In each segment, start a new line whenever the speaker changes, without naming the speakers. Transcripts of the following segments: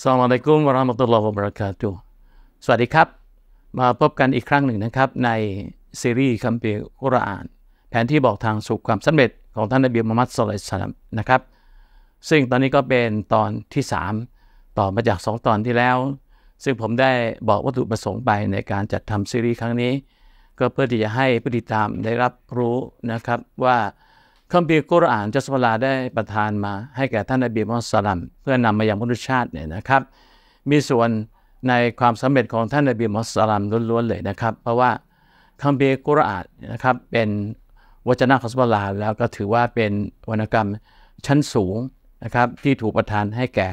สุวมัุรสวัสดีครับ มาพบกันอีกครั้งหนึ่งนะครับในซีรีส์คัมภีร์กุรอานแผนที่บอกทางสู่ความสำเร็จของท่านนบีมุฮัมมัดสุลสลัมนะครับ ซึ่งตอนนี้ก็เป็นตอนที่ 3 ต่อมาจาก 2 ตอนที่แล้ว ซึ่งผมได้บอกวัตถุประสงค์ไปในการจัดทำซีรีส์ครั้งนี้ ก็เพื่อที่จะให้ผู้ติดตามได้รับรู้นะครับว่าคัมภีร์กุรอานจัสวลาได้ประทานมาให้แก่ท่านอับดุลมุสลัมเพื่อนำมายังมนุษยชาติเนี่ยนะครับ มีส่วนในความสำเร็จของท่านอับดุลมุสลัมล้วนๆเลยนะครับเพราะว่าคัมภีร์กุรอานนะครับเป็นวจนะขังสวลาแล้วก็ถือว่าเป็นวรรณกรรมชั้นสูงนะครับที่ถูกประทานให้แก่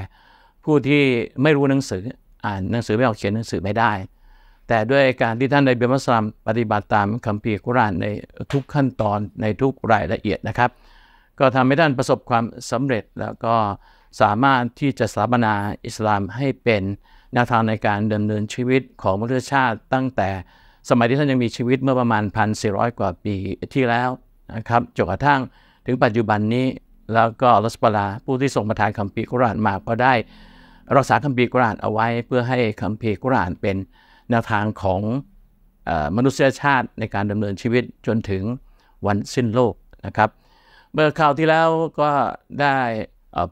ผู้ที่ไม่รู้หนังสือ อ่านหนังสือไม่ออกเขียนหนังสือไม่ได้แต่ด้วยการที่ท่านในเบีมัสลัมปฏิบัติตามคัมภีร์กุรานในทุกขั้นตอนในทุกรายละเอียดนะครับ ก็ทำให้ท่านประสบความสำเร็จแล้วก็สามารถที่จะสถาปนาอิสลามให้เป็นแนวทางในการดำเนินชีวิตของมนุษยชาติตั้งแต่สมัยที่ท่านยังมีชีวิตเมื่อประมาณ 1,400 กว่าปีที่แล้วนะครับจนกระทั่งถึงปัจจุบันนี้แล้วก็รัสปลาผู้ที่ส่งประทานคัมภีร์กุรานมาก็ได้ รักษาคัมภีร์กุรานเอาไว้ เพื่อให้คัมภีร์กุรานเป็นแนวทางของมนุษยชาติในการดำเนินชีวิตจนถึงวันสิ้นโลกนะครับเมื่อข่าวที่แล้วก็ได้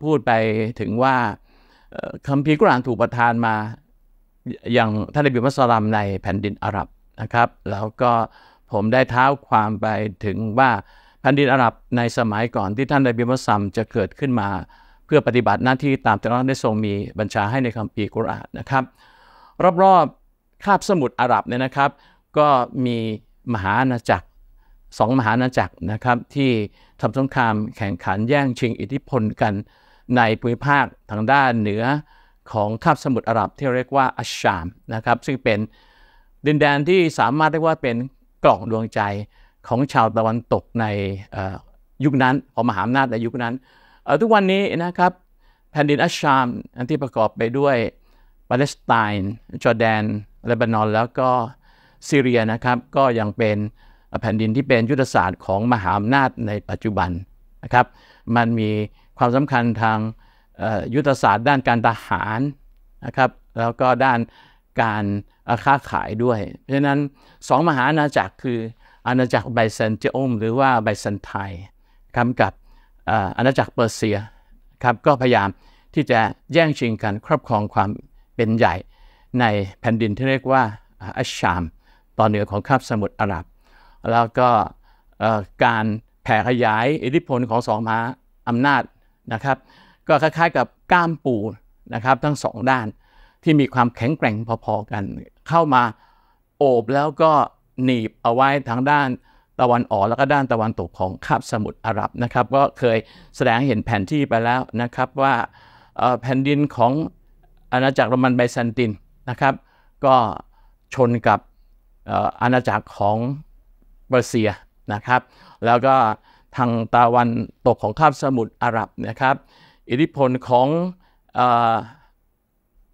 พูดไปถึงว่าคำพีกุรานถูกประทานมาอย่างท่านนบีมัสลามในแผ่นดินอาหรับนะครับ แล้วก็ผมได้เท้าความไปถึงว่าแผ่นดินอาหรับในสมัยก่อนที่ท่านนบีมัสลามจะเกิดขึ้นมาเพื่อปฏิบัติหน้าที่ตามที่เราได้ทรงมีบัญชาให้ในคำพีกุรานนะครับ รอบๆคาบสมุทรอาหรับเนี่ยนะครับก็มีมหาอาณาจักรสองมหาอาณาจักรนะครับที่ทำสงครามแข่งขันแย่งชิงอิทธิพลกันในภูมิภาคทางด้านเหนือของคาบสมุทรอาหรับที่เรียกว่าอัชชามนะครับซึ่งเป็นดินแดนที่สามารถเรียกว่าเป็นกล่องดวงใจของชาวตะวันตกในยุคนั้น ของมหาอำนาจในยุคนั้น ทุกวันนี้นะครับแผ่นดินอัชชามที่ประกอบไปด้วยปาเลสไตน์จอร์แดนเลบานอนแล้วก็ซีเรียนะครับก็ยังเป็นแผ่นดินที่เป็นยุทธศาสตร์ของมหาอำนาจในปัจจุบันนะครับมันมีความสำคัญทางยุทธศาสตร์ด้านการทหารนะครับแล้วก็ด้านการค้าขายด้วย เพราะฉะนั้นสองมหาอาณาจักรคืออาณาจักรไบแซนเจอมหรือว่าไบแซนไทครกับอาณาจักรเปอร์เซียครับก็พยายามที่จะแย่งชิงกัน ครอบครองความเป็นใหญ่ในแผ่นดินที่เรียกว่าอัชชาม ตอนเหนือของคาบสมุทรอาหรับ แล้วก็การแผ่ขยายอิทธิพลของสองมหาอำนาจนะครับ ก็คล้ายๆกับก้ามปูนะครับทั้งสองด้านที่มีความแข็งแกร่งพอๆกัน เข้ามาโอบแล้วก็หนีบเอาไว้ทางด้านตะวันออกแล้วก็ด้านตะวันตกของคาบสมุทรอาหรับนะครับ ก็เคยแสดงเห็นแผนที่ไปแล้วนะครับว่าแผ่นดินของอาณาจักรโรมันไบแซนตินนะครับก็ชนกับอาณาจักรของเปอร์เซียนะครับแล้วก็ทางตะวันตกของคาบสมุทรอาหรับนะครับ อิทธิพลของ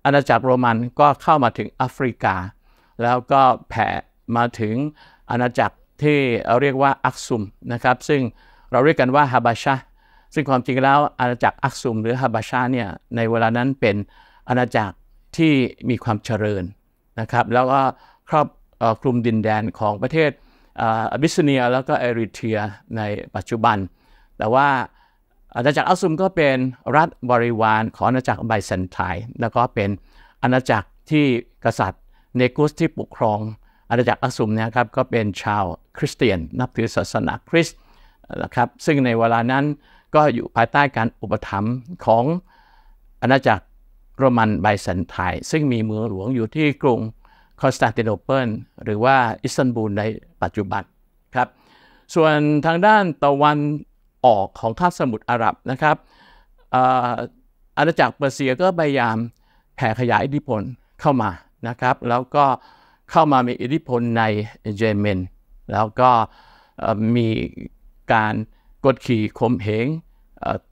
อาณาจักรโรมันก็เข้ามาถึงแอฟริกา แล้วก็แผ่มาถึงอาณาจักรที่เรียกว่าอักซุมนะครับซึ่งเราเรียกกันว่าฮาบาชาซึ่งความจริงแล้วอาณาจักรอักซุม หรือฮาบาชาเนี่ยในเวลานั้นเป็นอาณาจักรที่มีความเจริญนะครับ แล้วก็ครอบคลุมดินแดนของประเทศอบิสเนีย แล้วก็เอริเทียในปัจจุบัน แต่ว่า อาณาจักรอัลซุมก็เป็นรัฐบริวารของอาณาจักรไบแซนไทน์แล้วก็เป็นอาณาจักรที่กษัตริย์เนกุสที่ปกครอง อาณาจักรอัลซุมนะครับก็เป็นชาวคริสเตียน นับถือศาสนาคริสต์นะครับซึ่งในเวลานั้นก็อยู่ภายใต้การอุปถัมภ์ของอาณาจักรโรมันไบสซนไทยซึ่งมีเมืองหลวงอยู่ที่กรุงคอนสแตนติโนเปิลหรือว่าอิสตันบูลในปัจจุบันครับ ส่วนทางด้านตะวันออกของคาบสมุทรอาหรับนะครับอาณาจักรเปอร์เซียก็พยายามแผ่ขยายอิทธิพลเข้ามานะครับแล้วก็เข้ามามีอิทธิพลในเยเมน แล้วก็มีการกดขี่ข่มเหง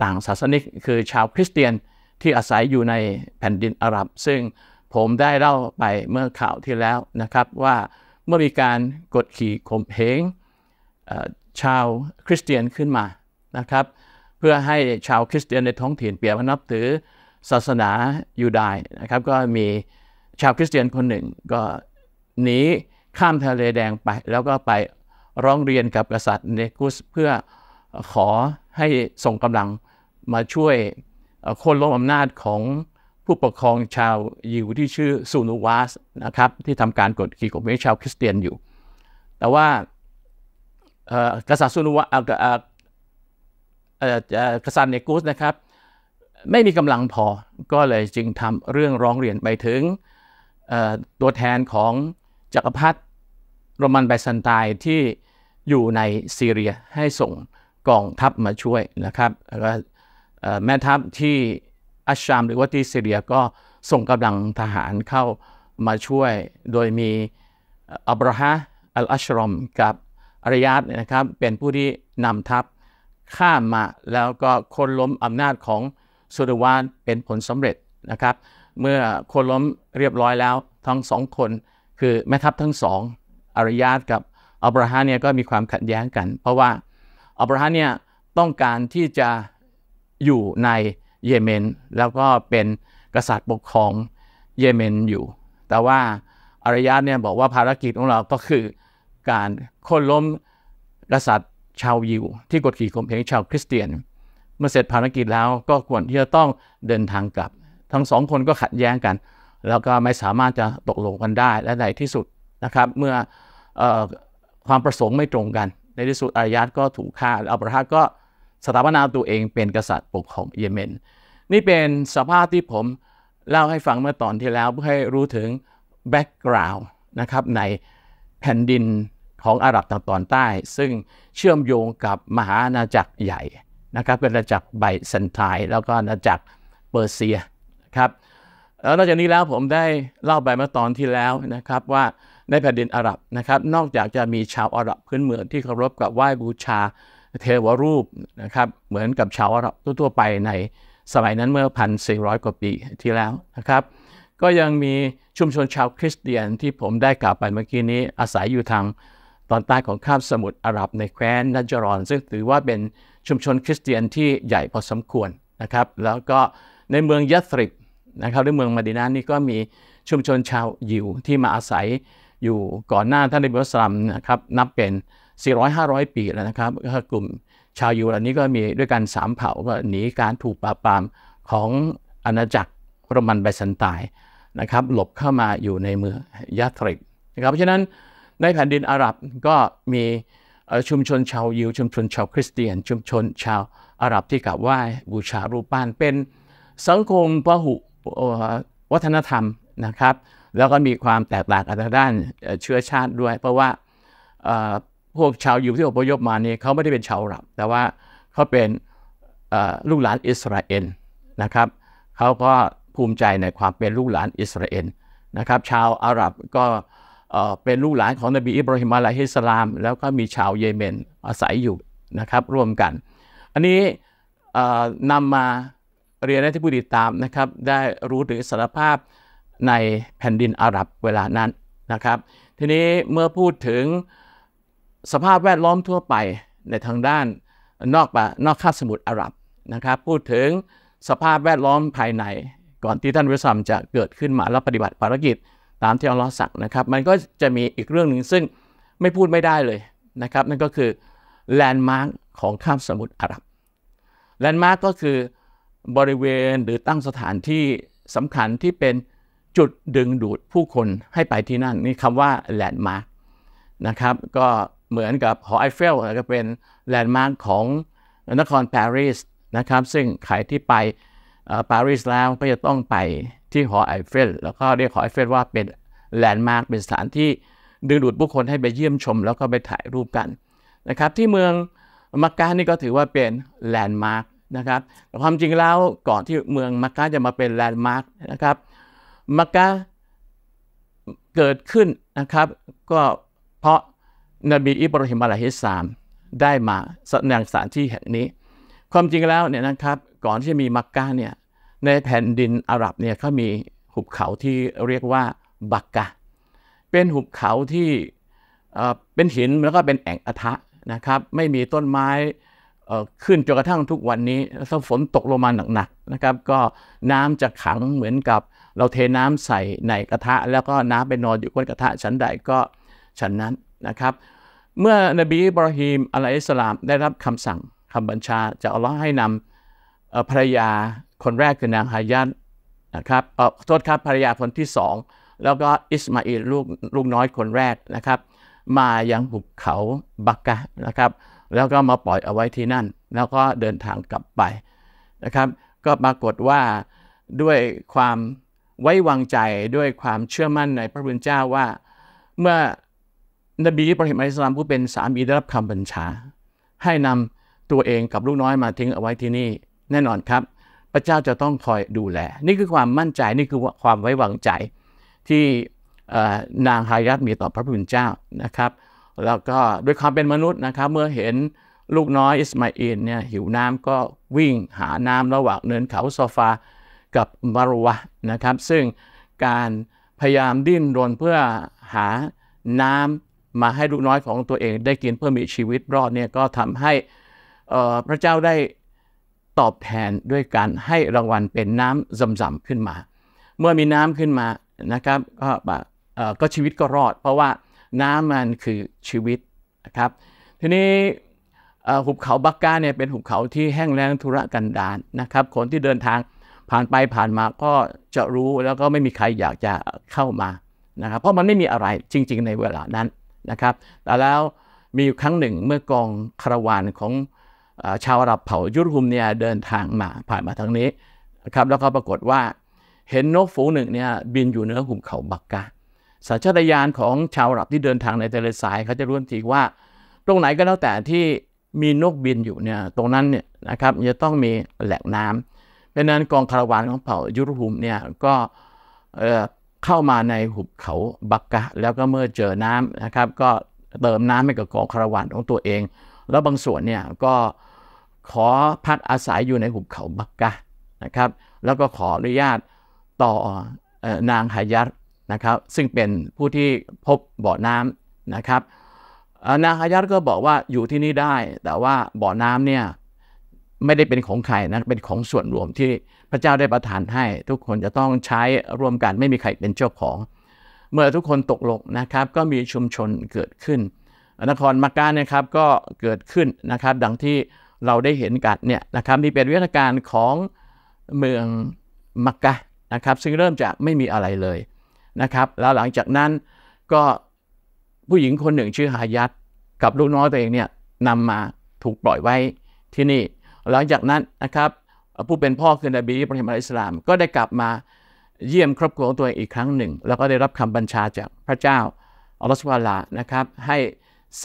ต่างศาสนิกคือชาวคริสเตียนที่อาศัยอยู่ในแผ่นดินอาหรับ ซึ่งผมได้เล่าไปเมื่อข่าวที่แล้วนะครับ ว่าเมื่อมีการกดขี่ข่มเหงชาวคริสเตียนขึ้นมานะครับ เพื่อให้ชาวคริสเตียนในท้องถิ่นเปลี่ยนมานับถือศาสนายูดายนะครับก็มีชาวคริสเตียนคนหนึ่งก็หนีข้ามทะเลแดงไปแล้วก็ไปร้องเรียนกับกษัตริย์เนกุสเพื่อขอให้ส่งกำลังมาช่วยโค่นล้มอำนาจของผู้ปกครองชาวยิวที่ชื่อซูนูวาสนะครับที่ทำการกดขี่ข่มเหงชาวคริสเตียนอยู่ แต่ว่ากษัตริย์ซูนูวาสกษัตริย์เนกูสนะครับไม่มีกำลังพอก็เลยจึงทำเรื่องร้องเรียนไปถึง ตัวแทนของจักรพรรดิโรมันไบซันไตที่อยู่ในซีเรียให้ส่งกองทัพมาช่วยนะครับแล้วแม่ทัพที่อัชชามหรือว่าที่ซีเรียก็ส่งกำลังทหารเข้ามาช่วยโดยมีอับราฮมอัลอัชรอมกับอารยาตนะครับเป็นผู้ที่นำทัพข้ามมา แล้วก็คนล้มอำนาจของสุดวาน เป็นผลสำเร็จนะครับ เมื่อคนล้มเรียบร้อยแล้วทั้งสองคน คือแม่ทัพทั้งสองอารยาตกับอับราฮัมเนี่ยก็มีความขัดแย้งกัน เพราะว่าอับราฮัมเนี่ยต้องการที่จะอยู่ในเยเมนแล้วก็เป็นกษัตริย์ปกครองเยเมนอยู่แต่ว่าอารยะเนี่ยบอกว่าภารกิจของเราก็คือการค้นล้มกษัตริย์ชาวยิวที่กดขี่ข่มเหงชาวคริสเตียนเมื่อเสร็จภารกิจแล้วก็ควรที่จะต้องเดินทางกลับ ทั้งสองคนก็ขัดแย้งกัน แล้วก็ไม่สามารถจะตกลงกันได้และในที่สุดนะครับเมื่อความประสงค์ไม่ตรงกัน ในที่สุดอารยะก็ถูกฆ่าอับราฮัมก็สถาปนาตัวเองเป็นกษัตริย์ปกครองเยเมนนี่เป็นสภาพที่ผมเล่าให้ฟังเมื่อตอนที่แล้ว เพื่อให้รู้ถึงแบ็กกราวน์นะครับในแผ่นดินของอาหรับทางตอนใต้ ซึ่งเชื่อมโยงกับมหาอาณาจักรใหญ่นะครับเป็นอาณาจักรไบเซนไทน์แล้วก็อาณาจักรเปอร์เซียครับแล้วนอกจากนี้แล้วผมได้เล่าไปเมื่อตอนที่แล้วนะครับว่าในแผ่นดินอาหรับนะครับ นอกจากจะมีชาวอาหรับพื้นเมืองที่เคารพกับไหว้บูชาเทวรูปนะครับเหมือนกับชาวอารับทั่วไปในสมัยนั้นเมื่อ 1,400กว่าปีที่แล้วนะครับ ก็ยังมีชุมชนชาวคริสเตียนที่ผมได้กล่าวไปเมื่อกี้นี้อาศัยอยู่ทางตอนใต้ของคาบสมุทรอาหรับในแคว้นนัจรอนซึ่งถือว่าเป็นชุมชนคริสเตียนที่ใหญ่พอสมควรนะครับ แล้วก็ในเมืองยัสริบนะครับหรือเมืองมาดินานี่ก็มีชุมชนชาวยิวที่มาอาศัยอยู่ก่อนหน้าท่านอิบราฮิมนะครับนับเป็น400-500 ปีแล้วนะครับ กลุ่มชาวยิวเหล่านี้ก็มีด้วยกันสามเผ่าก็หนีการถูกปราบปรามของอาณาจักรโรมันไบซันไตนยนะครับ หลบเข้ามาอยู่ในเมืองยาทริกนะครับ เพราะฉะนั้นในแผ่นดินอาหรับก็มีชุมชนชาวยิว ชุมชนชาวคริสเตียน ชุมชนชาวอาหรับที่กราบไหว้บูชารูปปั้นเป็นสังคมพหุวัฒนธรรมนะครับ แล้วก็มีความแตกต่างกันทางด้านเชื้อชาติด้วย เพราะว่าพวกชาวยิวที่อพยพมาเนี่ยเขาไม่ได้เป็นชาวอาหรับแต่ว่าเขาเป็นลูกหลานอิสราเอลนะครับ เขาก็ภูมิใจในความเป็นลูกหลานอิสราเอลนะครับชาวอาหรับก็เป็นลูกหลานของนบีอิบราฮิมอะลัยฮิสลาม แล้วก็มีชาวเยเมนอาศัยอยู่นะครับร่วมกัน อันนี้นำมาเรียนให้ที่ผู้ติดตามนะครับได้รู้ถึงสารภาพในแผ่นดินอาหรับเวลานั้นนะครับ ทีนี้เมื่อพูดถึงสภาพแวดล้อมทั่วไปในทางด้านนอกปะนอกคาบสมุทรอาหรับนะครับ พูดถึงสภาพแวดล้อมภายในก่อนที่ท่านวิสัมจะเกิดขึ้นมาแล้วปฏิบัติภารกิจตามที่อัลลอฮ์สั่งนะครับ มันก็จะมีอีกเรื่องหนึ่งซึ่งไม่พูดไม่ได้เลยนะครับนั่นก็คือแลนด์มาร์กของคาบสมุทรอาหรับแลนด์มาร์กก็คือบริเวณหรือตั้งสถานที่สำคัญที่เป็นจุดดึงดูดผู้คนให้ไปที่นั่นนี่คำว่าแลนด์มาร์กนะครับก็เหมือนกับหอไอเฟลก็เป็นแลนด์มาร์คของนครปารีสนะครับซึ่งใครที่ไปปารีสแล้วก็จะต้องไปที่หอไอเฟลแล้วก็เรียกหอไอเฟลว่าเป็นแลนด์มาร์คเป็นสถานที่ดึงดูดผู้คนให้ไปเยี่ยมชม แล้วก็ไปถ่ายรูปกันนะครับที่เมืองมักกะนี่ก็ถือว่าเป็นแลนด์มาร์คนะครับแต่ความจริงแล้วก่อนที่เมืองมักกะจะมาเป็นแลนด์มาร์คนะครับมักกะเกิดขึ้นนะครับก็เพราะนบีอิบราฮิมอะลัยฮิสซาม ได้มาสนางสถานที่แห่งนี้ ความจริงแล้วเนี่ยนะครับก่อนที่จะมีมักกะเนี่ยในแผ่นดินอาหรับเนี่ยเขามีหุบเขาที่เรียกว่าบักกะ เป็นหุบเขาที่เป็นหินแล้วก็เป็นแอ่งอทะนะครับ ไม่มีต้นไม้ขึ้นจนกระทั่งทุกวันนี้ ถ้าฝนตกลงมาหนัก ๆนะครับ ก็น้ำจะขังเหมือนกับเราเทน้ำใส่ในกระทะ แล้วก็น้ำไปนอนอยู่บนกระทะชั้นใดก็ชั้นนั้นนะครับเมื่อนบีบรหิีมอะลัยสลามได้รับคำสั่งคำบัญชาจากอัลลอฮ์ให้นำภรรยาคนแรกคือนางฮายันนะครับโทษครับภรรยาคนที่สอง แล้วก็อิสมาอิลลูกลูกน้อยคนแรกนะครับ มายังหุบเขาบักกะนะครับแล้วก็มาปล่อยเอาไว้ที่นั่น แล้วก็เดินทางกลับไปนะครับก็ปรากฏว่าด้วยความไว้วางใจด้วยความเชื่อมั่นในพระบุญเจ้าว่าเมื่อนบีอิบราฮิมอิสลามผู้เป็นสามีได้รับคำบัญชา ให้นำตัวเองกับลูกน้อยมาทิ้งเอาไว้ที่ นี่แน่นอน ครับ พระเจ้าจะต้องคอยดูแล นี่คือความมั่นใจ นี่คือความไว้วางใจที่นางฮายัดมีต่อพระผู้เป็นเจ้านะครับ แล้วก็ด้วยความเป็นมนุษย์นะครับเมื่อเห็นลูกน้อยอิสมาอินเนี่ยหิวน้ำก็วิ่งหาน้ำ ระหว่างเนินเขาโซฟากับมารวะนะครับ ซึ่งการพยายามดิ้นรนเพื่อหาน้ำมาให้ลูกน้อยของตัวเองได้กินเพื่อมีชีวิตรอดเนี่ยก็ทำให้พระเจ้าได้ตอบแทนด้วยการให้รางวัลเป็นน้ำซำๆขึ้นมา เมื่อมีน้ำขึ้นมานะครับก็ก็ชีวิตก็รอด เพราะว่าน้ำมันคือชีวิตนะครับทีนี้หุบเขาบักกาเนี่ยเป็นหุบเขาที่แห้งแล้งทุรกันดารนะครับคนที่เดินทางผ่านไปผ่านมาก็จะรู้แล้วก็ไม่มีใครอยากจะเข้ามานะครับเพราะมันไม่มีอะไรจริงๆ ในเวลานั้นนะครับแต่แล้วมีครั้งหนึ่งเมื่อกองคาราวานของชาวอาหรับเผ่ายุรุมเนี่ยเดินทางมาผ่านมาทางนี้นะครับ แล้วก็ปรากฏว่าเห็นนกฝูงหนึ่งเนี่ยบินอยู่เหนือหุบเขาบักกาสัญชาตญาณของชาวอาหรับที่เดินทางในทะเลทราย เขาจะรู้ทัทีว่า ตรงไหนก็แล้วแต่ที่มีนกบินอยู่เนี่ยตรงนั้นเนี่ยนะครับจะต้องมีแหล่งน้ำ เพราะนั้นกองคาราวานของเผ่ายุรุมเนี่ยก็เข้ามาในหุบเขาบักกะ แล้วก็เมื่อเจอน้ำนะครับ ก็เติมน้ำให้กับกองคารวานของตัวเอง แล้วบางส่วนเนี่ยก็ขอพักอาศัยอยู่ในหุบเขาบักกะนะครับ แล้วก็ขออนุญาตต่อนางหายัตนะครับ ซึ่งเป็นผู้ที่พบบ่อน้ำนะครับนางหายัตก็บอกว่าอยู่ที่นี่ได้แต่ว่าบ่อน้ำเนี่ยไม่ได้เป็นของใครนะ เป็นของส่วนรวมที่พระเจ้าได้ประทานให้ ทุกคนจะต้องใช้ร่วมกันไม่มีใครเป็นเจ้าของ เมื่อทุกคนตกลงนะครับ ก็มีชุมชนเกิดขึ้นนครมักกะนะครับก็เกิดขึ้นนะครับ ดังที่เราได้เห็นกันเนี่ยนะครับนี่เป็นวิธีการของเมืองมักกะนะครับ ซึ่งเริ่มจากไม่มีอะไรเลยนะครับ แล้วหลังจากนั้นก็ผู้หญิงคนหนึ่งชื่อฮายัดกับลูกน้อยตัวเองเนี่ยนำมาถูกปล่อยไว้ที่นี่หลังจากนั้นนะครับผู้เป็นพ่อคือนบีอิบราฮิมอะลัยสลามก็ได้กลับมาเยี่ยมครอบครัวของตัวเองอีกครั้งหนึ่ง แล้วก็ได้รับคำบัญชาจากพระเจ้าอัลลอฮฺสุบาละนะครับให้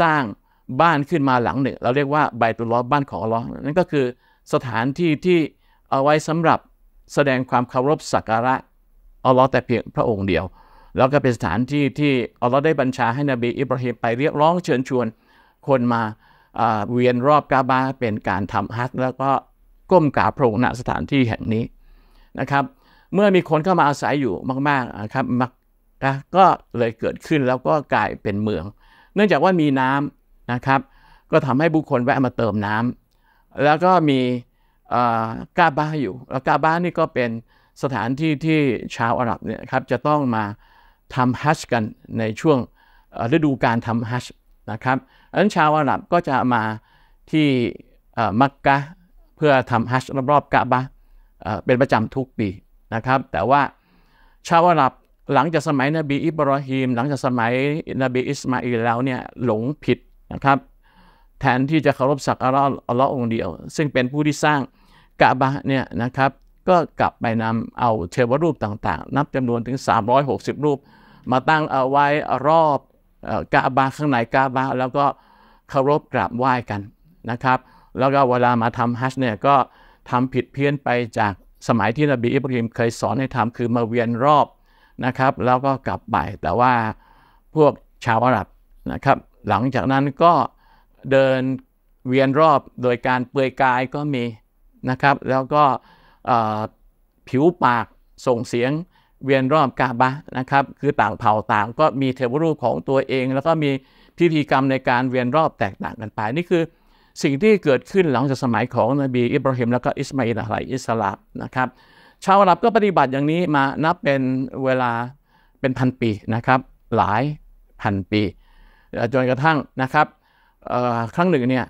สร้างบ้านขึ้นมาหลังหนึ่ง เราเรียกว่าใบตุลลอบ้านของอัลลอฮ์นั่นก็คือสถานที่ที่เอาไว้สำหรับแสดงความเคารพสักการะอัลลอฮ์แต่เพียงพระองค์เดียว แล้วก็เป็นสถานที่ที่อัลลอฮ์ได้บัญชาให้นบีอิบราฮิมไปเรียกร้องเชิญชวนคนมาเวียนรอบกาบาเป็นการทำฮัทแล้วก็ก้มกราบพระองค์ณสถานที่แห่งนี้นะครับ เมื่อมีคนเข้ามาอาศัยอยู่มากๆนะครับมักกะก็เลยเกิดขึ้นแล้วก็กลายเป็นเมือง เนื่องจากว่ามีน้ำนะครับ ก็ทำให้บุคคลแวะมาเติมน้ำ แล้วก็มีกาบาอยู่แล้วกาบานี่ก็เป็นสถานที่ที่ชาวอาหรับเนี่ยครับ จะต้องมาทำฮัชกันในช่วงฤดูการทำฮัชนะครับอันชาวอาหรับก็จะมาที่มักกะเพื่อทำฮัจจ์รอบๆกะบะเป็นประจำทุกปีนะครับ แต่ว่าชาวอาหรับหลังจากสมัยนบีอิบรอฮีม หลังจากสมัยนบีอิสมาอิลแล้วเนี่ยหลงผิดนะครับ แทนที่จะเคารพสักการะอัลลอฮ์องเดียว ซึ่งเป็นผู้ที่สร้างกะบะเนี่ยนะครับก็กลับไปนำเอาเทวรูปต่างๆ นับจำนวนถึง 360 รูป มาตั้งเอาไว้รอบกะบะข้างในกะบะแล้วก็เคารพกราบไหว้กันนะครับ แล้วก็เวลามาทำฮัจเนี่ยก็ทำผิดเพี้ยนไปจากสมัยที่นบีอิบราฮิมเคยสอนให้ทำคือมาเวียนรอบนะครับ แล้วก็กลับไป แต่ว่าพวกชาวอาหรับนะครับ หลังจากนั้นก็เดินเวียนรอบโดยการเปลือยกายก็มีนะครับ แล้วก็ผิวปากส่งเสียงเวียนรอบกาบะนะครับ คือต่างเผ่าต่างก็มีเทวรูปของตัวเองแล้วก็มีพิธีกรรมในการเวียนรอบแตกต่างกันไปนี่คือสิ่งที่เกิดขึ้นหลังจากสมัยของนบีอิบราฮิมแล้วก็อิสมาอิลอะไรอิสลามนะครับชาวอาหรับก็ปฏิบัติอย่างนี้มานับเป็นเวลาเป็นพันปีนะครับหลายพันปี จนกระทั่งนะครับครั้งหนึ่งเนี่ย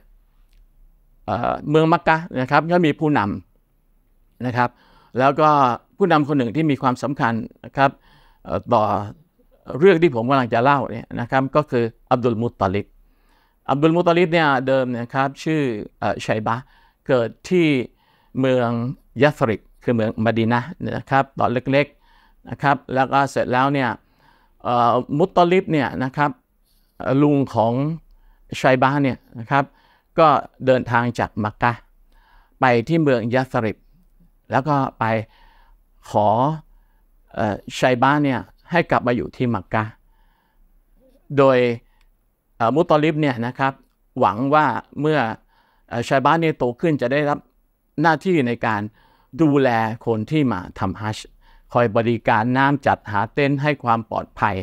เมืองมักกะนะครับก็มีผู้นำนะครับแล้วก็ผู้นำคนหนึ่งที่มีความสำคัญนะครับต่อเรื่องที่ผมกำลังจะเล่าเนี่ยนะครับ ก็คืออับดุลมุตตลิบอับดุลมุตตลิบเนี่ยเดิมนะครับชื่อชัยบะ เกิดที่เมืองยัสริกคือเมืองมดีนะนะครับตอนเล็กๆนะครับ แล้วก็เสร็จแล้วเนี่ยมุตตลิบเนี่ยนะครับลุงของชัยบะเนี่ยนะครับ ก็เดินทางจากมักกะไปที่เมืองยัสริบแล้วก็ไปขอชัยบ้านเนี่ยให้กลับมาอยู่ที่มักกะโดยมุตอลิบเนี่ยนะครับหวังว่าเมื่อชายบ้านเนี่ยโตขึ้นจะได้รับหน้าที่ในการดูแลคนที่มาทำฮัจคอยบริการน้ำจัดหาเต้นให้ความปลอดภัย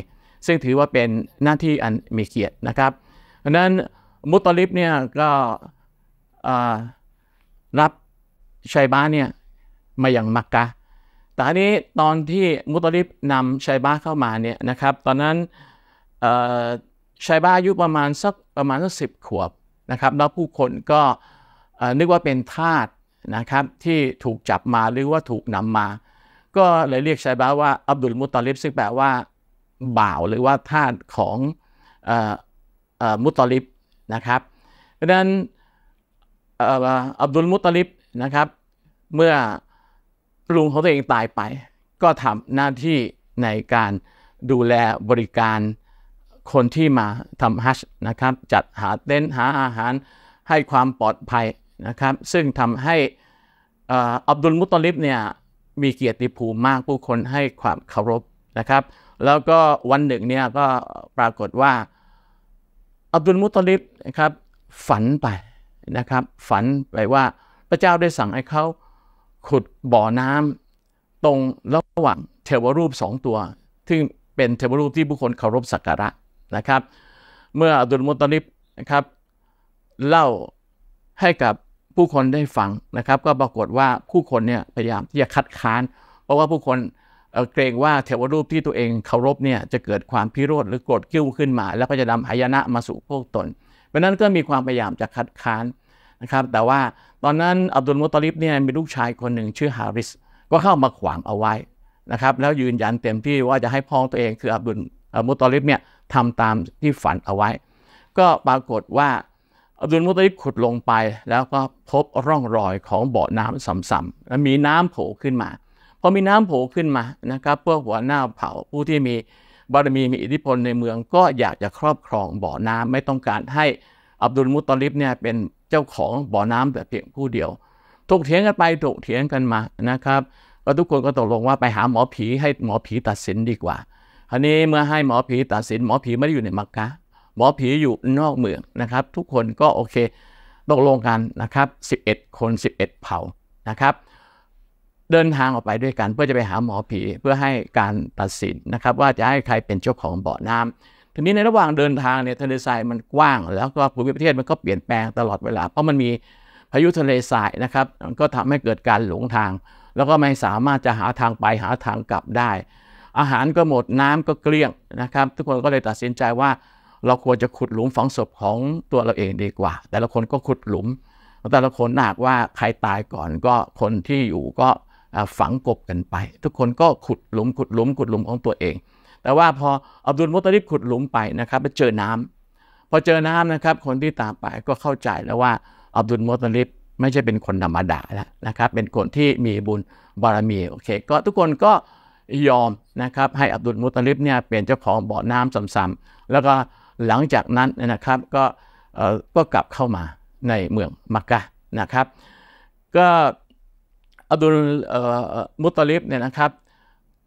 ซึ่งถือว่าเป็นหน้าที่อันมีเกียรตินะครับดังนั้นมุตอลิบเนี่ยก็รับชายบ้านเนี่ยมาอย่างมักกะแต่นี้ตอนที่มุตลิบนำชัยบ้าเข้ามาเนี่ยนะครับตอนนั้นชัยบ้าอายุประมาณสักประมาณสักสิบขวบนะครับแล้วผู้คนก็นึกว่าเป็นทาสนะครับที่ถูกจับมาหรือว่าถูกนำมา ก็เลยเรียกชัยบ้าว่าอับดุลมุตลิบซึ่งแปลว่าบ่าวหรือว่าทาสของมุตลิบนะครับดังนั้นอับดุลมุตลิบนะครับเมื่อลุงของตัวเองตายไปก็ทำหน้าที่ในการดูแลบริการคนที่มาทำฮัชนะครับจัดหาเต็นท์หาอาหารให้ความปลอดภัยนะครับ ซึ่งทำให้อับดุลมุตลิบเนี่ยมีเกียรติภูมิมากผู้คนให้ความเคารพนะครับ แล้วก็วันหนึ่งเนี่ยก็ปรากฏว่าอับดุลมุตตลิบนะครับฝันไปนะครับฝันไปว่าพระเจ้าได้สั่งให้เขาขุดบ่อน้ำตรงระหว่างเทวรูปสองตัว ซึ่งเป็นเทวรูปที่ผู้คนเคารพสักการะนะครับ เมื่ออับดุลมุตลิบนะครับเล่าให้กับผู้คนได้ฟังนะครับ ก็ปรากฏว่าผู้คนเนี่ยพยายามที่จะคัดค้าน เพราะว่าผู้คนเกรงว่าเทวรูปที่ตัวเองเคารพเนี่ยจะเกิดความพิโรธหรือโกรธกิ้วขึ้นมา แล้วก็จะนำหายนะมาสู่พวกตน เพราะนั้นก็มีความพยายามจะคัดค้านนะครับ แต่ว่าตอนนั้นอับดุลมุตลิบเนี่ยมีลูกชายคนหนึ่งชื่อฮาริสก็เข้ามาขวางเอาไว้นะครับแล้วยืนยันเต็มที่ว่าจะให้พ้องตัวเองคืออับดุลมุตลิบเนี่ยทำตามที่ฝันเอาไว้ ก็ปรากฏว่าอับดุลมุตลิบขุดลงไปแล้วก็พบร่องรอยของบ่อน้ำสำสำแล้วมีน้ำโผล่ขึ้นมา พอมีน้ำโผล่ขึ้นมานะครับพวกหัวหน้าเผ่าผู้ที่มีบารมีมีอิทธิพลในเมืองก็อยากจะครอบครองบ่อน้ำไม่ต้องการให้อับดุลมุตตลิบเนี่ยเป็นเจ้าของบ่อน้ำแต่เพียงผู้เดียวถกเถียงกันไปถกเถียงกันมานะครับก็ทุกคนก็ตกลงว่าไปหาหมอผีให้หมอผีตัดสินดีกว่าอันนี้เมื่อให้หมอผีตัดสินหมอผีไม่ได้อยู่ในมักกะ หมอผีอยู่นอกเมืองนะครับ ทุกคนก็โอเคตกลงกันนะครับ 11 คน 11 เผ่านะครับ เดินทางออกไปด้วยกันเพื่อจะไปหาหมอผีเพื่อให้การตัดสินนะครับว่าจะให้ใครเป็นเจ้าของบ่อน้ำทีนี้ในระหว่างเดินทางเนี่ยทะเลทรายมันกว้าง แล้วก็ภูมิประเทศมันก็เปลี่ยนแปลงตลอดเวลาเพราะมันมีพายุทะเลทรายนะครับก็ทำให้เกิดการหลงทาง แล้วก็ไม่สามารถจะหาทางไปหาทางกลับได้ อาหารก็หมดน้ำก็เกลี้ยงนะครับ ทุกคนก็เลยตัดสินใจว่าเราควรจะขุดหลุมฝังศพของตัวเราเองดีกว่า แต่ละคนก็ขุดหลุมแต่ละคนหนักว่าใครตายก่อนก็คนที่อยู่ก็ฝังกบกันไป ทุกคนก็ขุดหลุมขุดหลุมขุดหลุมของตัวเองแต่ว่าพออับดุลมุตลิบขุดหลุมไปนะครับไปเจอน้ำ พอเจอน้ำนะครับคนที่ตามไปก็เข้าใจแล้วว่าอับดุลมุตลิบไม่ใช่เป็นคนธรรมดาแล้วนะครับ เป็นคนที่มีบุญบารมีโอเคก็ทุกคนก็ยอมนะครับ ให้อับดุลมุตลิบเนี่ยเป็นเจ้าของบ่อน้ำซ้ำๆแล้วก็หลังจากนั้นนะครับก็ก็กลับเข้ามาในเมืองมักกะนะครับ ก็อับดุลมุตลิบเนี่ยนะครับ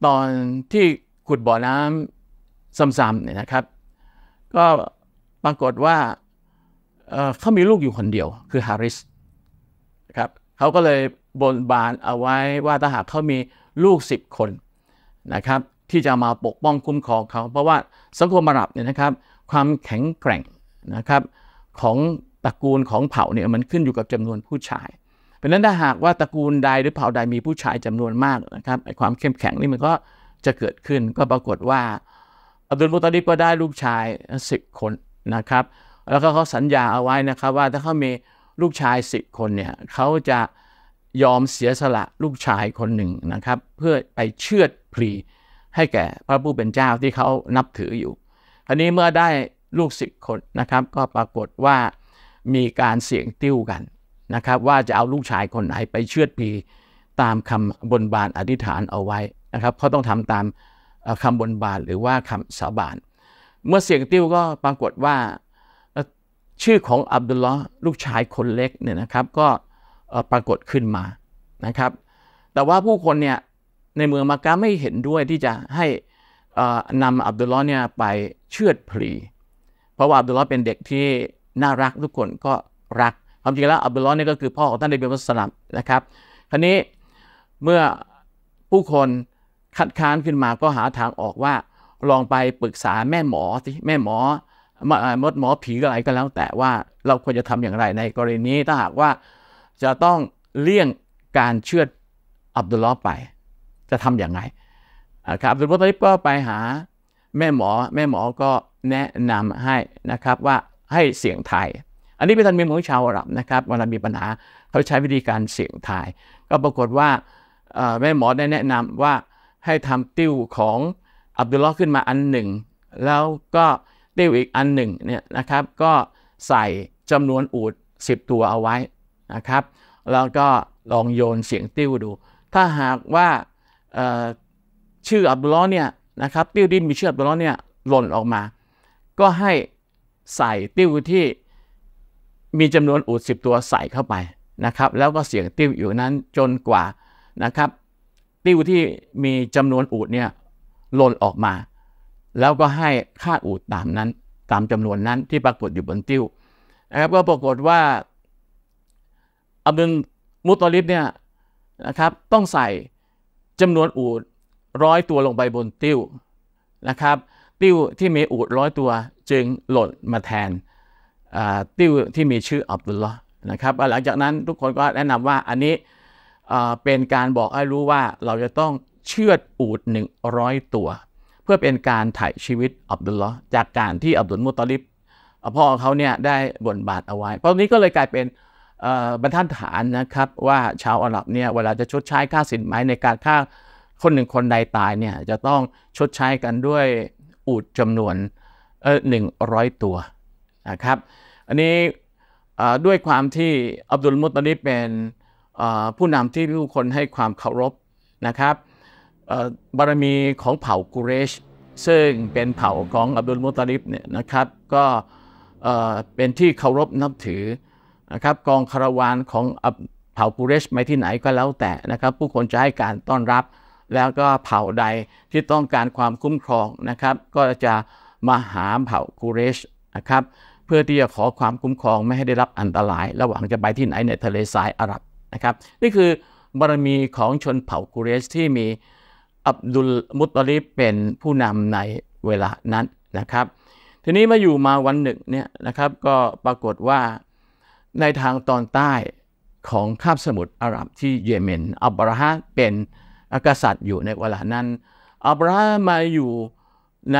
ตอนที่ขุดบ่อน้ำซ้ำๆเนี่ยนะครับ ก็ปรากฏว่าเขามีลูกอยู่คนเดียวคือฮาริสนะครับเขาก็เลยบนบานเอาไว้ว่าถ้าหากเขามีลูก 10 คนนะครับที่จะมาปกป้องคุ้มครองเขาเพราะว่าสังคมอาหรับเนี่ยนะครับความแข็งแกร่งนะครับของตระกูลของเผ่าเนี่ยมันขึ้นอยู่กับจำนวนผู้ชายเพราะนั้นถ้าหากว่าตระกูลใดหรือเผ่าใดมีผู้ชายจำนวนมากนะครับความเข้มแข็งนี่มันก็จะเกิดขึ้นก็ปรากฏว่าอับดุลมุตลิบก็ได้ลูกชาย10คนนะครับแล้วก็เขาสัญญาเอาไว้นะครับว่าถ้าเขามีลูกชาย10คนเนี่ยเขาจะยอมเสียสละลูกชายคนหนึ่งนะครับ เพื่อไปเชื่อดพลีให้แก่พระผู้เป็นเจ้าที่เขานับถืออยู่ทีนี้เมื่อได้ลูกสิบคนนะครับก็ปรากฏว่ามีการเสี่ยงติ้วกันนะครับว่าจะเอาลูกชายคนไหนไปเชื่อดพลีตามคำบนบานอธิษฐานเอาไว้ะครับเขาต้องทำตามคำบนบานหรือว่าคำสาบานเมื่อเสียงติ้วก็ปรากฏว่าชื่อของอับดุลลอห์ลูกชายคนเล็กเนี่ยนะครับก็ปรากฏขึ้นมานะครับ แต่ว่าผู้คนเนี่ยในเมืองมักกะไม่เห็นด้วยที่จะให้นำอับดุลลอห์เนี่ยไปเชือดพลี เพราะว่าอับดุลลอห์เป็นเด็กที่น่ารักทุกคนก็รักความจริงแล้วอับดุลลอห์เนี่ยก็คือพ่อของท่านนบีมัสลัมนะครับคราวนี้เมื่อผู้คนคัดค้านขึ้นมาก็หาทางออกว่า ลองไปปรึกษาแม่หมอสิแม่หมอมดหมอผีอะไรก็แล้ว แต่ว่าเราควรจะทำอย่างไรในกรณีนี้ถ้าหากว่าจะต้องเลี่ยงการเชื่ออับดุลลอฮ์ไปจะทํำอย่างไรครับอับดุลมุิบก็ไปหาแม่หมอแม่หมอก็แนะนำให้นะครับว่าให้เสียงไทย อันนี้เป็นธรรมเนียมของชาวอาหรับนะครับเวลามีปัญหาเขาใช้วิธีการเสียงไทยก็ปรากฏว่าแม่หมอได้แนะนำว่าให้ทำติ้วของอับดุลลอฮ์ขึ้นมาอันหนึ่ง แล้วก็ติ้วอีกอันหนึ่งเนี่ยนะครับ ก็ใส่จำนวนอูด10 ตัวเอาไว้นะครับแล้วก็ลองโยนเสียงติ้วดู ถ้าหากว่าชื่ออับดุลลอฮ์เนี่ยนะครับติ้วดินมีชื่ออับดุลลอฮ์เนี่ยหล่นออกมา ก็ให้ใส่ติ้วที่มีจำนวนอูด10 ตัวใส่เข้าไปนะครับ แล้วก็เสียงติ้วอยู่นั้นจนกว่านะครับติ้วที่มีจำนวนอูดเนี่ยหล่นออกมา แล้วก็ให้ค่าอูดตามนั้นตามจำนวนนั้นที่ปรากฏอยู่บนติ้วนะครับก็ปรากฏว่าอับดุลมุตอลิบเนี่ยนะครับต้องใส่จำนวนอูดร้อยตัวลงไปบนติ้วนะครับ ติ้วที่มีอูดร้อยตัวจึงหล่นมาแทนติ้วที่มีชื่ออับดุลละนะครับหลังจากนั้นทุกคนก็แนะนำว่าอันนี้เป็นการบอกให้รู้ว่าเราจะต้องเชือดอูด100 ตัว เพื่อเป็นการไถ่ชีวิตอับดุลลอ์จากการที่อับดุลมุตลิบพ่อเขาเนี่ยได้บ่นบาทเอาไว้เพราะนี้ก็เลยกลายเป็นบรรทัดฐานนะครับว่าชาวอาหรับเนี่ยเวลาจะชดใช้ค่าสินไหมในการฆ่าคนหนึ่งคนใดตายเนี่ยจะต้องชดใช้กันด้วยอูดจำนวนเออหนึ่งร้อยตัวนะครับอันนี้ด้วยความที่อับดุลมุตตลิบเป็นผู้นำที่ผู้คนให้ความเคารพนะครับบารมีของเผ่ากุเรช ซึ่งเป็นเผ่าของอับดุลมุตาลิบเนี่ยนะครับ ก็เป็นที่เคารพนับถือนะครับกองคารวานของเผ่ากุเรชไปที่ไหนก็แล้วแต่นะครับผู้คนจะให้การต้อนรับแล้วก็เผ่าใดที่ต้องการความคุ้มครองนะครับก็จะมาหาเผ่ากุเรชนะครับเพื่อที่จะขอความคุ้มครองไม่ให้ได้รับอันตรายระหว่างจะไปที่ไหนในทะเลทรายอาหรับนะครับนี่คือบารมีของชนเผ่ากุเรชที่มีอับดุลมุตตลิบเป็นผู้นำในเวลานั้นนะครับ ทีนี้มาอยู่มาวันหนึ่งเนี่ยนะครับก็ปรากฏว่าในทางตอนใต้ของคาบสมุทรอาหรับที่เยเมน อับราฮัมเป็นกษัตริย์อยู่ในเวลานั้นอับราฮมมาอยู่ใน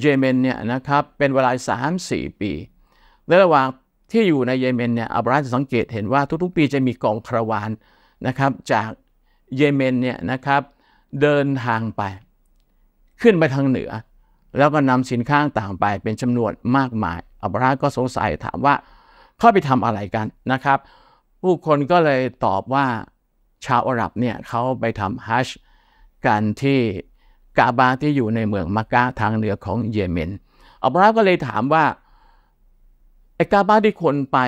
เยเมนเนี่ยนะครับเป็นเวลา3-4 ปีในระหว่างที่อยู่ในเยเมนเนี่ยอับราจะสังเกตเห็นว่าทุกๆ ปีจะมีกองคาราวานนะครับจากเยเมนเนี่ยนะครับเดินทางไป ขึ้นไปทางเหนือ แล้วก็นำสินค้าต่างไป เป็นจำนวนมากมายอับราก็สงสัยถามว่าเข้าไปทำอะไรกันนะครับ ผู้คนก็เลยตอบว่าชาวอาหรับเนี่ยเขาไปทำฮัชกันที่กาบาที่อยู่ในเมืองมักกะทางเหนือของเยเมนอับราก็เลยถามว่าไอ้กาบาที่คนไป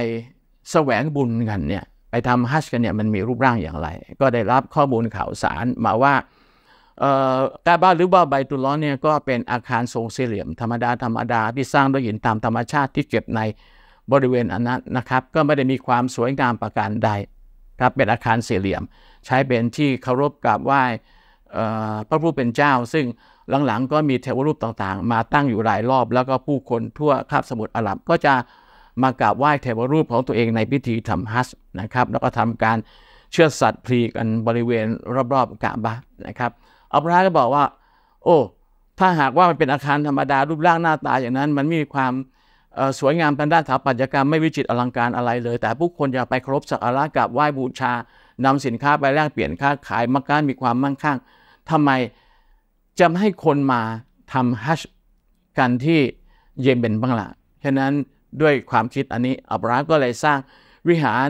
แสวงบุญกันเนี่ยไปทำฮัจกันเนี่ยมันมีรูปร่างอย่างไร ก็ได้รับข้อมูลข่าวสารมาว่าเออกาบาหรือว่าใบตุลอนเนี่ยก็เป็นอาคารทรงสี่เหลี่ยม ธรรมดา ธรรมดา ที่สร้างด้วยหินตามธรรมชาติที่เก็บในบริเวณอันนั้นนะครับ ก็ไม่ได้มีความสวยงามประการใดครับเป็นอาคารสี่เหลี่ยม ใช้เป็นที่เคารพกราบไหว้พระผู้เป็นเจ้า ซึ่งหลังๆก็มีเทวรูปต่างๆ มาตั้งอยู่หลายรอบ แล้วก็ผู้คนทั่วคาบสมุทรอาหรับก็จะมากราบไหว้เทวรูปของตัวเองในพิธีทำฮัสนะครับแล้วก็ทำการเชื่อสัตว์พลีกันบริเวณรอบๆกาบะนะครับอับราฮัมก็บอกว่า โอ้ถ้าหากว่ามันเป็นอาคารธรรมดารูปร่างหน้าตาอย่างนั้น มันไม่มีความสวยงามทางด้านสถาปัตยกรรมไม่วิจิตรอลังการอะไรเลย แต่ผู้คนอยากไปครบสักการะกราบไหว้บูชานำสินค้าไปแลกเปลี่ยนค้าขายมักการมีความมั่งคั่งทำไมจะไม่ให้คนมาทำฮัชกันที่เยเมนบ้างละ่ะฉะนั้นด้วยความคิดอันนี้อับราฮัมก็เลยสร้างวิหาร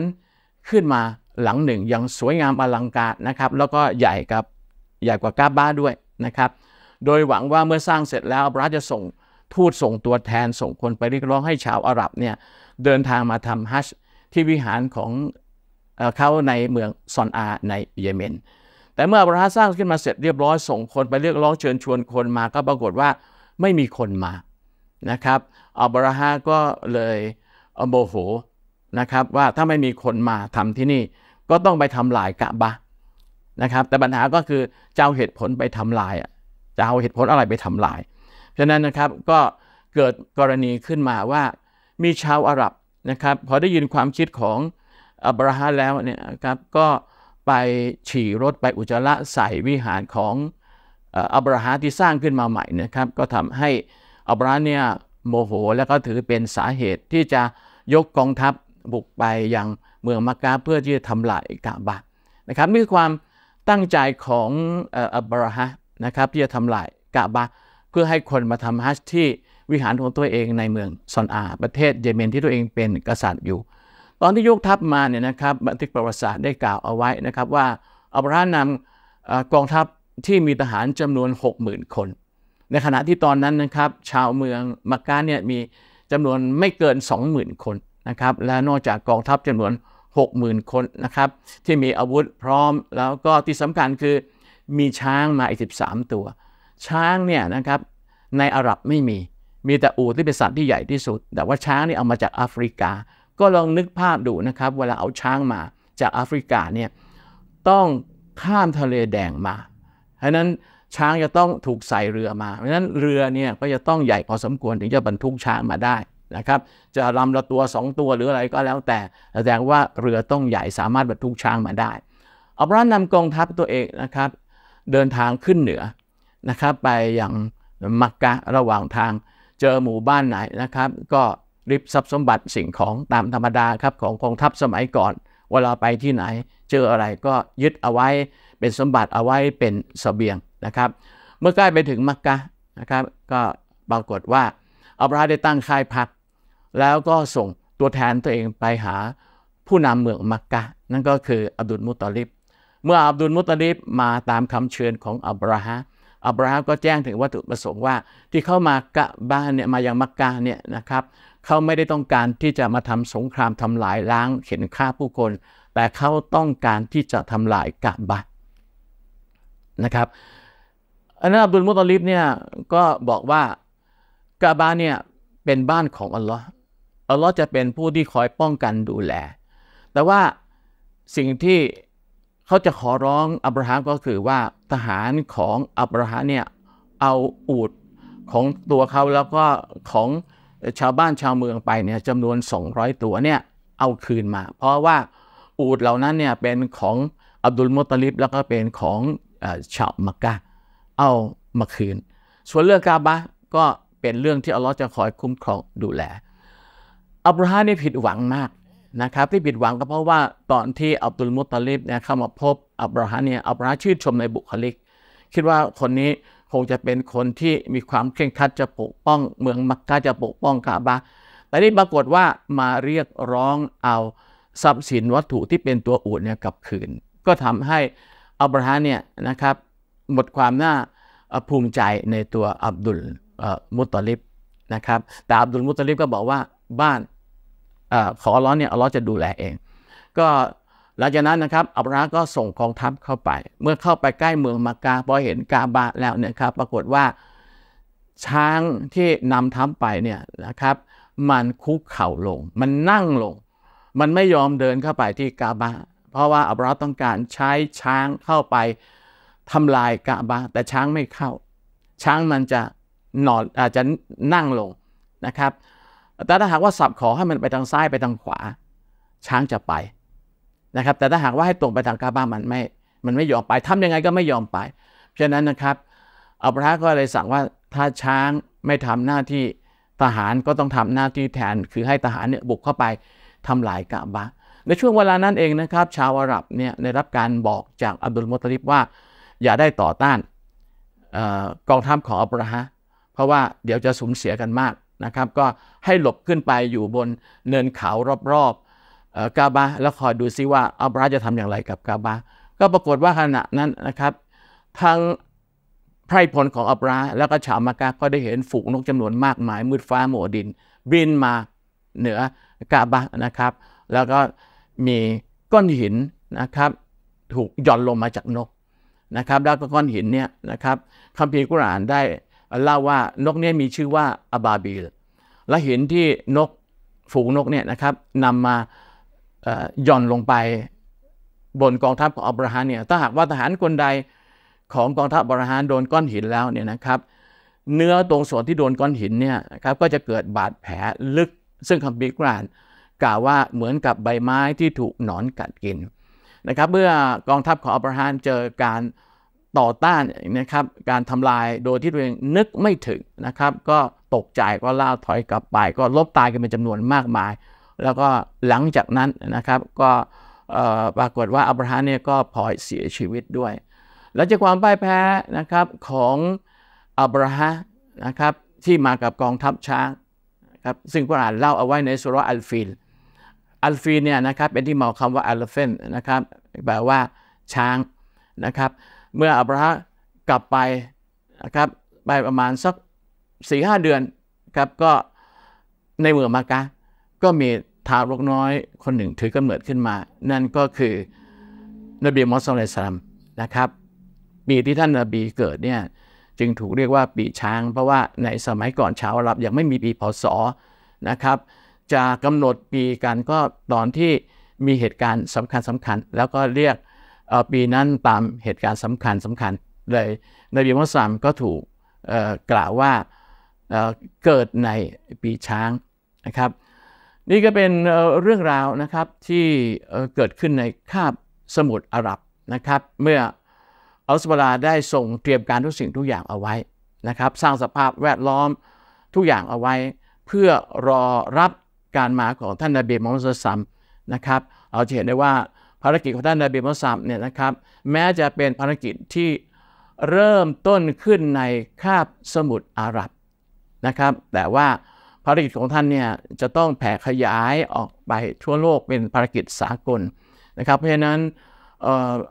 ขึ้นมาหลังหนึ่งอย่างสวยงามอลังการนะครับแล้วก็ใหญ่กับใหญ่กว่ากาบ้าด้วยนะครับ โดยหวังว่าเมื่อสร้างเสร็จแล้วอับราฮัมจะส่งทูตส่งตัวแทนส่งคนไปเรียกร้องให้ชาวอาหรับเนี่ยเดินทางมาทำฮัจที่วิหารของเขาในเมืองซอนอาในเยเมนแต่เมื่ออับราฮัมสร้างขึ้นมาเสร็จเรียบร้อยส่งคนไปเรียกร้องเชิญชวนคนมาก็ปรากฏว่าไม่มีคนมานะครับอับราฮมก็เลยโมโหนะครับว่าถ้าไม่มีคนมาทำที่นี่ก็ต้องไปทำลายกะบะนะครับแต่ปัญหาก็คือจะเอาเหตุผลไปทำลายจะเอาเหตุผลอะไรไปทำลายฉะนั้นนะครับก็เกิดกรณีขึ้นมาว่ามีชาวอาหรับนะครับพอได้ยินความคิดของอับราฮมแล้วเนี่ยครับก็ไปฉี่รถไปอุจจาระใส่วิหารของอับราฮมที่สร้างขึ้นมาใหม่นะครับก็ทำให้อับราเนี่ยโมโหและก็ถือเป็นสาเหตุที่จะยกกองทัพบุกไปยังเมืองมักกะเพื่อที่จะทำลายกาบะนะครับนี่คือความตั้งใจของอับราฮะนะครับที่จะทำลายกาบะ เพื่อให้คนมาทำฮัจที่วิหารของตัวเองในเมืองซอนอา ประเทศเยเมนที่ตัวเองเป็นกษัตริย์อยู่ ตอนที่ยกทัพมาเนี่ยนะครับบันทึกประวัติศาสตร์ได้กล่าวเอาไว้นะครับว่าอับราฮมนำกองทัพที่มีทหารจำนวน 60,000 คนในขณะที่ตอนนั้นนะครับชาวเมืองมักกะเนี่ยมีจำนวนไม่เกิน 20,000 คนนะครับและนอกจากกองทัพจำนวน 60,000 คนนะครับที่มีอาวุธพร้อม แล้วก็ที่สำคัญคือมีช้างมาอีก 13 ตัว ช้างเนี่ยนะครับในอาหรับไม่มีมีแต่อูที่เป็นสัตว์ที่ใหญ่ที่สุด แต่ว่าช้างนี่เอามาจากแอฟริกาก็ลองนึกภาพดูนะครับ เวลาเอาช้างมาจากแอฟริกาเนี่ยต้องข้ามทะเลแดงมาเพราะนั้นช้างจะต้องถูกใส่เรือมาเพราะฉะนั้นเรือเนี่ยก็จะต้องใหญ่พอสมควรถึงจะบรรทุกช้างมาได้นะครับ จะลำละตัว 2 ตัวหรืออะไรก็แล้วแต่แสดงว่าเรือต้องใหญ่สามารถบรรทุกช้างมาได้ อับรานันำกองทัพตัวเองนะครับ เดินทางขึ้นเหนือนะครับ ไปอย่างมักกะระหว่างทาง เจอหมู่บ้านไหนนะครับ ก็ริบทรัพย์สมบัติสิ่งของตามธรรมดาครับของกองทัพสมัยก่อน เวลาไปที่ไหน เจออะไรก็ยึดเอาไว้เป็นสมบัติเอาไว้เป็นสเสบียงะครับเมื่อใกล้ไปถึงมักกะนะครับก็ปรากฏว่า อับราฮัมได้ตั้งค่ายพัก แล้วก็ส่งตัวแทนตัวเองไปหาผู้นำเมืองมักกะนั่นก็คืออับดุลมุตลิบเมื่ออับดุลมุตลิบมาตามคำเชิญของอับราฮัมอับราฮัมก็แจ้งถึงวัตถุประสงค์ว่าที่เข้ามากะบ้านเนี่ยมายังมักกะเนี่ยนะครับเขาไม่ได้ต้องการที่จะมาทำสงครามทำลายล้างเข็นฆ่าผู้คน แต่เขาต้องการที่จะทำลายกะบะนะครับอันนั้นอับดุลมุตลิบเนี่ยก็บอกว่ากาบาเนี่ยเป็นบ้านของอัลลอฮ์อัลลอฮ์จะเป็นผู้ที่คอยป้องกันดูแลแต่ว่าสิ่งที่เขาจะขอร้องอับราฮัมก็คือว่าทหารของอับราฮัมเนี่ยเอาอูดของตัวเขาแล้วก็ของชาวบ้านชาวเมืองไปเนี่ยจำนวน 200 ตัวเนี่ยเอาคืนมา เพราะว่าอูดเหล่านั้นเนี่ยเป็นของอับดุลมุตลิบแล้วก็เป็นของชาวมักกะเอามาคืน ส่วนเรื่องกาบะก็เป็นเรื่องที่อัลลอฮ์จะคอยคุ้มครองดูแล อับราฮัมนี่ผิดหวังมากนะครับ ที่ผิดหวังก็เพราะว่า ตอนที่อับดุลมุตตาลิบเนี่ยเข้ามาพบอับราฮัมเนี่ย อับราฮัมชื่นชมในบุคลิก คิดว่าคนนี้คงจะเป็นคนที่มีความเคร่งครัดจะปกป้อง เมืองมักกะจะปกป้องกาบะแต่นี่ปรากฏว่ามาเรียกร้องเอาทรัพย์สินวัตถุที่เป็นตัวอูดเนี่ยกลับคืน ก็ทำให้อับราฮัมเนี่ยนะครับหมดความน่าภูมิใจในตัวอับดุลมุตตลิบนะครับแต่อับดุลมุตตลิบก็บอกว่าบ้านขอร้อนเนี่ยร้อนจะดูแลเองก็หลังจากนั้นนะครับอับราก็ส่งกองทัพเข้าไป เมื่อเข้าไปใกล้เมืองมากาพอเห็นกาบะแล้วเนี่ยครับปรากฏว่าช้างที่นำทัพไปเนี่ยนะครับ มันคุกเข่าลง มันนั่งลง มันไม่ยอมเดินเข้าไปที่กาบะเพราะว่าอับราต้องการใช้ช้างเข้าไปทำลายกะบะแต่ช้างไม่เข้า ช้างมันจะนอนอาจจะนั่งลงนะครับ แต่ถ้าหากว่าสับขอให้มันไปทางซ้ายไปทางขวา ช้างจะไปนะครับแต่ถ้าหากว่าให้ตรงไปทางกาบ้ามันไม่มันไม่ยอมไปทำยังไงก็ไม่ยอมไปเพฉะนั้นนะครับอับราก็เลยสั่งว่าถ้าช้างไม่ทำหน้าที่ ทหารก็ต้องทำหน้าที่แทน คือให้ทหารเนี่ยบุกเข้าไป ทำลายกาบาในช่วงเวลานั้นเองนะครับ ชาวอาหรับเนี่ยได้รับการบอกจากอับดุลมุตลิบว่าอย่าได้ต่อต้านกองทัพของอับราฮมเพราะว่าเดี๋ยวจะสูญเสียกันมากนะครับ ก็ให้หลบขึ้นไปอยู่บนเนินเขารอบๆกาบาแล้วคอยดูซิว่าอับราฮมจะทำอย่างไรกับกาบาก็ปรากฏว่าขณะนั้นนะครับทางไพรพลของอับราแล้วก็ชาวมากาก็ได้เห็นฝูงนกจำนวนมากมายมืดฟ้าหมู่ดินบินมาเหนือกาบะนะครับ แล้วก็มีก้อนหินนะครับ ถูกหย่อนลงมาจากนกนะครับแล้วก็ก้อนหินเนี่ยนะครับคัมภีร์กุรอานได้เล่าว่านกเนี่ยมีชื่อว่าอบาบิลและหินที่นกฝูงนกเนี่ยนะครับนำมาหย่อนลงไป บนกองทัพของอับราฮัมเนี่ยถ้าหากว่าทหารคนใดของกองทัพอับราฮัมโดนก้อนหินแล้วเนี่ยนะครับเนื้อตรงส่วนที่โดนก้อนหินเนี่ยนะครับก็จะเกิดบาดแผลลึกซึ่งคัมภีร์กุรานกล่าวว่าเหมือนกับใบไม้ที่ถูกหนอนกัดกินนะครับเมื่อกองทัพของอับราฮัมเจอการต่อต้านนะครับการทำลายโดยที่ตัวเองนึกไม่ถึงนะครับก็ตกใจก็ล่าถอยกลับไป ก็ลบตายกันเป็นจำนวนมากมายแล้วก็หลังจากนั้นนะครับก็ปรากฏว่าอับราฮัมเนี่ยก็พลอยเสียชีวิตด้วยและจากความพ่ายแพ้นะครับของอับราฮัมนะครับที่มากับกองทัพช้างครับซึ่งกุรอานเล่าเอาไว้ในสุรอัลฟิลอัลฟีเนี่ยนะครับเป็นที่มาคำคำว่าอัลเฟนนะครับแปลว่าช้างนะครับเมื่ออับราฮัมกลับไปนะครับไปประมาณสักสี่ห้าเดือนครับก็ในเมืองมากะก็มีทารกน้อยคนหนึ่งถือกำเนิดขึ้นมา นั่นก็คือนบีมอสซลสลัมนะครับปีที่ท่านนบีเกิดเนี่ยจึงถูกเรียกว่าปีช้าง เพราะว่าในสมัยก่อนชาวอาหรับยังไม่มีปีพศนะครับจะกำหนดปีกันก็ตอนที่มีเหตุการณ์สำคัญสำคัญ แล้วก็เรียกปีนั้นตามเหตุการณ์สำคัญสำคัญเลยในบีมุสัมมก็ถูกกล่าวว่าเกิดในปีช้างนะครับนี่ก็เป็นเรื่องราวนะครับที่เกิดขึ้นในคาบสมุทรอาหรับนะครับ เมื่ออัลสบลาได้ส่งเตรียมการทุกสิ่งทุกอย่างเอาไว้นะครับสร้างสภาพแวดล้อมทุกอย่างเอาไว้ เพื่อรอรับการมาของท่านนบีมุฮัมมัดสุลตัมนะครับ เราจะเห็นได้ว่าภารกิจของท่านนบีมุฮัมมัดเนี่ยนะครับแม้จะเป็นภารกิจที่เริ่มต้นขึ้นในคาบสมุทรอาหรับนะครับ แต่ว่าภารกิจของท่านเนี่ยจะต้องแผ่ขยายออกไปทั่วโลกเป็นภารกิจสากลนะครับเพราะฉะนั้น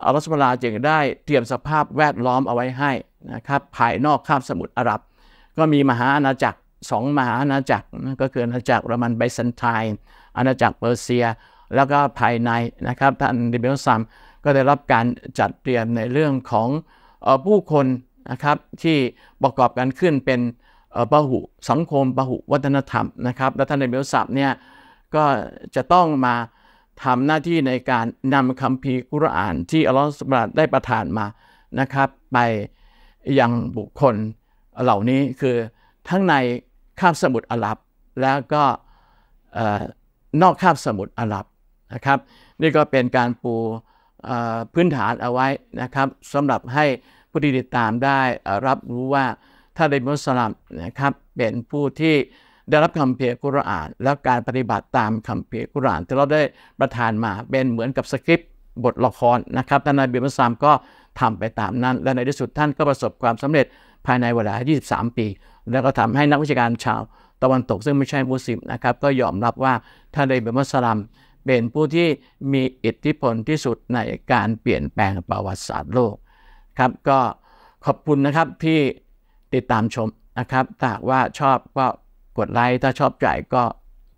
อัลลอฮฺสุบลาจึงได้เตรียมสภาพแวดล้อมเอาไว้ให้นะครับภายนอกคาบสมุทรอาหรับ ก็มีมหาอาณาจักรสองมหาอาณาจักรก็คืออาณาจักรโรมันไบซซนไทน์อาณาจักรเปอร์เซียแล้วก็ภายในนะครับท่านดิเบลซัมก็ได้รับการจัดเตรียมในเรื่องของผู้คนนะครับที่ประกอบกันขึ้นเป็นปะหุสังคมปะหุวัฒนธรรมนะครับและท่านดิเบลซัมเนี่ยก็จะต้องมาทำหน้าที่ในการนำคำพีกุรอานที่อัลลอฮฺสุบะได้ประทานมานะครับไปยังบุคคลเหล่านี้คือทั้งในคาบสมุทรอาหรับแล้วก็นอกคาบสมุทรอาหรับนะครับ นี่ก็เป็นการปูพื้นฐานเอาไว้นะครับสำหรับให้ผู้ที่ติดตามได้รับรู้ว่าท่านบนมุสลัมนะครับเป็นผู้ที่ได้รับคำเพียกุรอาน แล้วการปฏิบัติตามคำเพียกุรอานที่เราได้ประทานมาเป็นเหมือนกับสคริปต์บทละครนะครับท่านนายบิสซามก็ทำไปตามนั้น และในที่สุดท่านก็ประสบความสำเร็จภายในเวลา 23 ปีแล้วก็ทำให้นักวิชาการชาว ตะวันตกซึ่งไม่ใช่มุสลิมนะครับก็ยอมรับว่าท่านเลเบมัสลัมเป็นผู้ที่มีอิทธิพลที่สุดในการเปลี่ยนแปลงประวัติศาสตร์โลก ครับก็ขอบคุณนะครับที่ติดตามชมนะครับ ถ้าว่าชอบก็กดไลค์ ถ้าชอบใจก็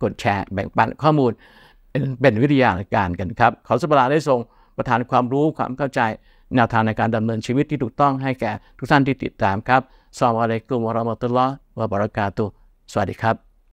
กดแชร์แบ่งปันข้อมูลเป็นวิทยาการกันครับ ขอสปาราได้ทรงประทานความรู้ความเข้าใจ แนวทางในการดำเนินชีวิตที่ถูกต้องให้แก่ ทุกท่านที่ติดตามครับสลามอะลัยกุมวะราะมะตุลลอฮ์วะบารักาตุสวัสดีครับ